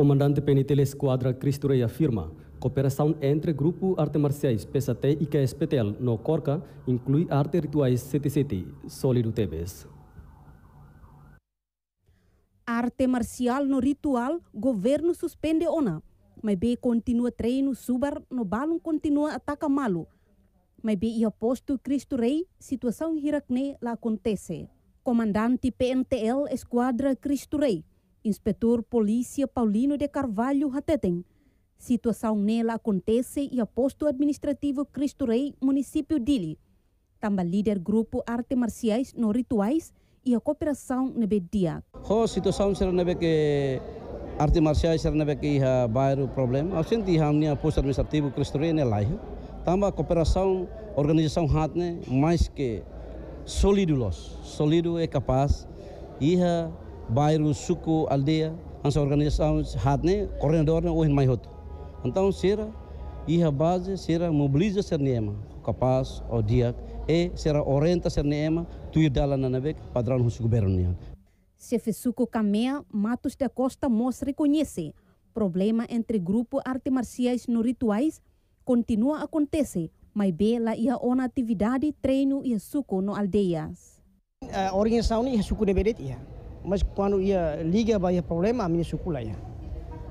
Comandante Penitele Esquadra Cristurei afirma cooperação entre Grupo Arte Marciais PSAT e KSPTL no Corca inclui arte rituais CTCT, Sólido Tebes. Arte marcial no ritual, governo suspende ONA. Mas B continua treino subar, no balão continua ataca malo. Mas B e aposto Cristo Rei, situação hirakne lá acontece. Comandante PNTL Esquadra Cristo Rei, Inspetor Polícia Paulino de Carvalho Rateten. Situação nela acontece e aposto administrativo Cristo Rei, município Dili. Também líder grupo Arte Marciais no Rituais e a cooperação nebe dia. A situação será nebe que arte marciais será nebe que há bairro problema. Ausente ia minha aposto administrativo Cristo Rei ne Também a cooperação organização hatne né, mais que sólido, sólido é capaz ia bairro, suco, aldeia, essa organização hatne, coordenador ou em maior. Então, será e a base será mobiliza Sernema, nema, capaz o dia e será orienta ser nema, tu dala na nave padrão do governo. Chefe suco Camea Matos da Costa mostra e reconhece problema entre grupo arte marciais no rituais continua a acontecer, mas bela e a ona atividade treino e suco no aldeias. A eh, organização e suco de beretia. mas quando ia liga vai problema a minha sucula ia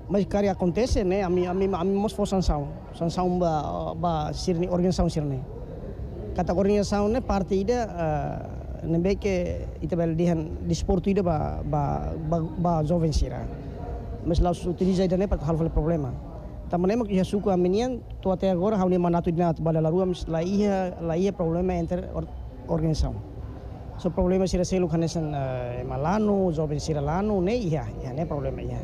mas cari acontece né a mim a mim a mim mos sao san sao ba ba sirni organização sirni kata organização né parte ida uh, ah, nembe que ita bel dihan di sporto ida ba ba ba, ba jovem sira mas lá utiliza ida né para hal problema Tama nema kia suku aminian tua te agora há um mandato de bala la rua mas ia enter ia problema enter So problema sira selu kanesan eh, malano, jobin sira lano ne iya, iya ne problema iya.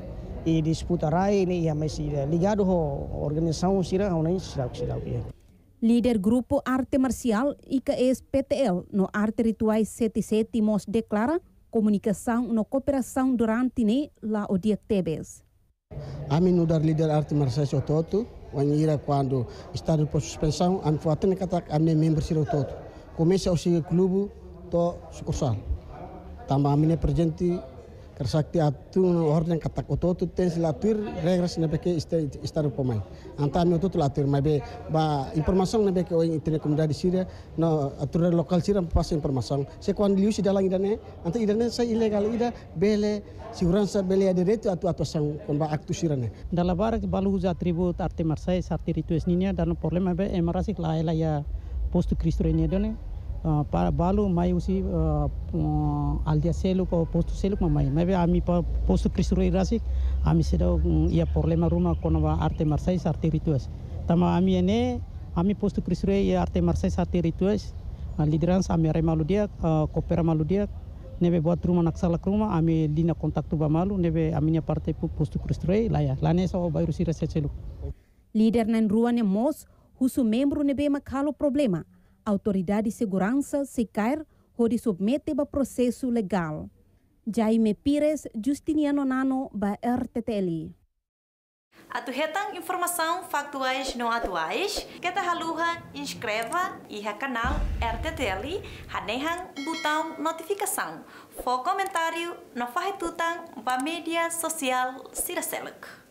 E disputarai ne iya mesi ligado ho organização sira ho sira sira iya. Líder grupo arte marcial IKS PTL no arte rituais 77 mos declara comunicação no cooperação durante ne la odiak tebes. A no dar líder arte marcial o wanira quando está por suspensão, am fuatene katak amne membro sira toto. Começa o seu clube to sukursal tamba amine perjenti kersakti atu orang katak ototu tens latir regres nebeke istar pemain anta mi ototu latir mabe ba informasi ke oing itine komda di siria no atur lokal siria pas informasong se kwan liu si dalang idane eh. anta idane eh, sa ilegal ida bele siguran sa bele ade retu atu atu sang komba aktu sirane dala barak balu huza atribut arti marsai sarti ritu esninia dan problema be emarasik laela ya post kristo ini adone बालु माई उसी आलदिया seluk पोस्तु सेलु माई मैं आमी पोस्तु कृसुरु इरासिक आमी sedo ia problema rumah konova arte marsai sarti rituas tama ami ene ami postu krisure ia arte marsai sarti rituas ah, liderans ami rema malu dia ah, kopera malu dia nebe buat rumah naksalak salak rumah ami lina kontak tu malu nebe aminya partai postu krisure laya lane so bayru sira seceluk lider nan ruane mos husu membru nebe makalo problema Autoridade de Segurança, SICAIR, onde submete para processo legal. Jaime Pires, Justiniano Nano, da RTTL. Atuhetang informação factuais não atuais, que ta haluha inscreva e canal RTTL, hanehang botão notificação. For comentário, não faz tutang ba mídia social Siraseluk.